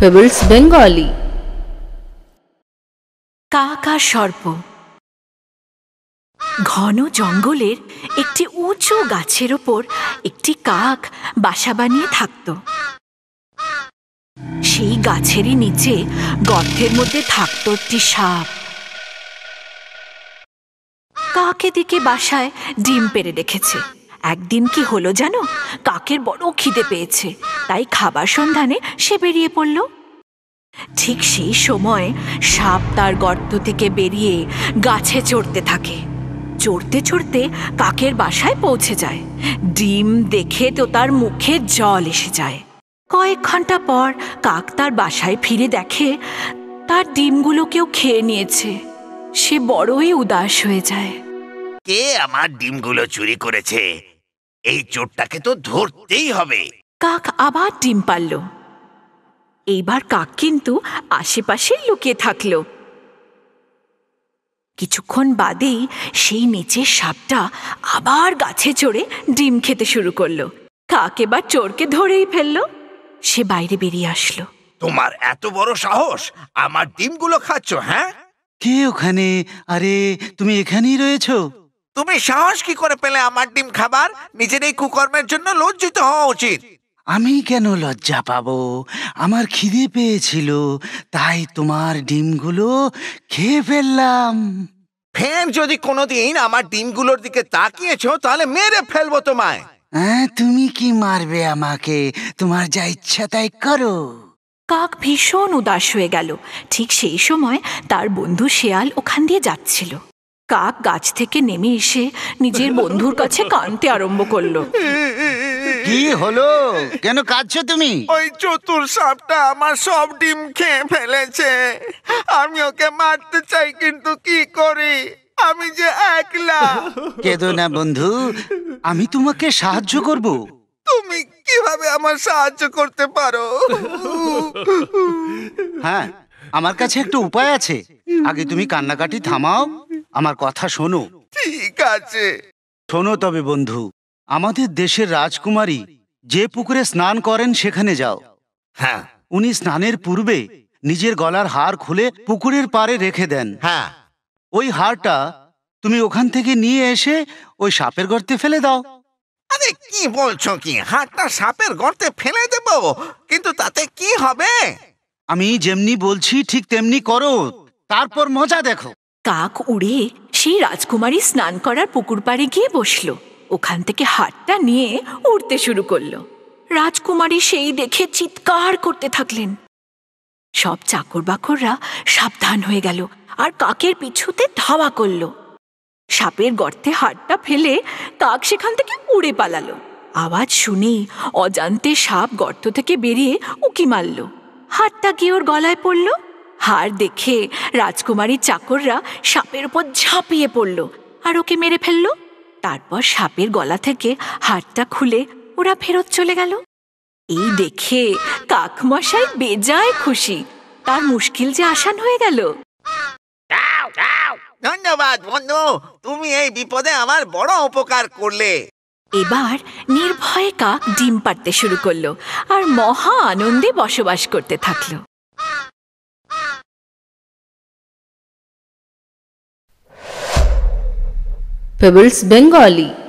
pebbles Bengali কাকা সর্প ঘন জঙ্গলের একটি উঁচু গাছের ওপর একটি কাক বাসা বানিয়ে থাকত সেই গাছেরই নিচে গর্তের মধ্যে থাকত একটি সাপ কাকে দিকে বাসায় ডিম পেরে রেখেছে একদিন কি হলো জানো কাকের বড় খিদে পেয়েছে তাই খাবার সন্ধানে সে বেরিয়ে পড়ল ঠিক সেই সময় সাপ তার গর্ত থেকে বেরিয়ে গাছে চড়তে থাকে চড়তে চড়তে কাকের বাসায় পৌঁছে যায় ডিম দেখে তো তার মুখে জল এসে যায় কয়েক ঘন্টা পর কাক তার বাসায় ফিরে দেখে তার ডিমগুলো কেউ খেয়ে নিয়েছে সে বড়ই উদাস হয়ে যায় কে আমার ডিমগুলো চুরি করেছে এই চোরটাকে তো ধরতেই হবে কাক আবার ডিম পারল এইবার কাক কিন্তু আশেপাশে লুকিয়ে থাকল কিছুক্ষণ বাদেই সেই নিচের সাপটা আবার গাছে চড়ে ডিম খেতে শুরু করলো কাক এবার চোরকে ধরেই ফেললো সে বাইরে বেরিয়ে আসলো তোমার এত বড় সাহস আমার ডিমগুলো খাচ্ছ হ্যাঁ কে ওখানে আরে তুমি এখানেই রয়েছো তুমি সাহস কি করে পেলে আমার ডিম খাবার নিজের এই কুকর্মের জন্য লজ্জিত হওয়া উচিত আমি কেন লজ্জা পাবো আমার খিদে পেয়েছিল তাই তোমার ডিমগুলো খেয়ে ফেললাম ফের যদি কোনোদিন আমার ডিমগুলোর দিকে তাকিয়েছো তাহলে মেরে ফেলবো তোমায় হ্যাঁ তুমি কি মারবে আমাকে তোমার যা ইচ্ছা তাই করো কাক ভীষণ উদাস হয়ে গেল ঠিক সেই সময় তার বন্ধু শেয়াল ওখান দিয়ে যাচ্ছিল কাক গাছ থেকে নেমে এসে নিজের বন্ধুর কাছে কানতে আরম্ভ করলো কি হলো কেন কাঁদছো তুমি ওই চতুর সাপটা আমার সব ডিম খেয়ে ফেলেছে আমি ওকে মারতে চাই কিন্তু কি করি আমি যে একলা কেঁদো না বন্ধু আমি তোমাকে সাহায্য করব তুমি কিভাবে আমার সাহায্য করতে পারো হ্যাঁ আমার কাছে একটা উপায় আছে আগে তুমি কান্নাকাটি থামাও আমার কথা শোনো ঠিক আছে শোনো তবে বন্ধু আমাদের দেশের রাজকুমারী যে পুকুরে স্নান করেন সেখানে যাও হ্যাঁ উনি স্নানের পূর্বে নিজের গলার হার খুলে পুকুরের পারে রেখে দেন হ্যাঁ ওই হারটা তুমি ওখান থেকে নিয়ে এসে ওই সাপের গর্তে ফেলে দাও আরে কি বলছো কি হারটা সাপের গর্তে ফেলে দেব কিন্তু তাতে কি হবে আমি যেমনি বলছি ঠিক তেমনি করো তারপর মজা দেখো কাক উড়ে সেই রাজকুমারী স্নান করার পুকুর পাড়ে গিয়ে বসল ওখান থেকে হাটটা নিয়ে উড়তে শুরু করল রাজকুমারী সেই দেখে চিৎকার করতে থাকলেন সব চাকর বাকররা সাবধান হয়ে গেল আর কাকের পিছুতে ধাওয়া করল সাপের গর্তে হাটটা ফেলে কাক সেখান থেকে উড়ে পালালো আওয়াজ শুনে অজান্তে সাপ গর্ত থেকে বেরিয়ে উকি মারল হাটটা গিয়ে ওর গলায় পড়ল হার দেখে রাজকুমারীর চাকররা সাপের ওপর ঝাঁপিয়ে পড়ল আর ওকে মেরে ফেলল তারপর সাপের গলা থেকে হারটা খুলে ওরা ফেরত চলে গেল এই দেখে কাকমশাই বেজায় খুশি তার মুশকিল যে আসান হয়ে গেল ধন্যবাদ বন্ধু তুমি এই বিপদে আমার বড় উপকার করলে এবার নির্ভয়ে কাক ডিম পারতে শুরু করলো আর মহা আনন্দে বসবাস করতে থাকলো Pebbles Bengali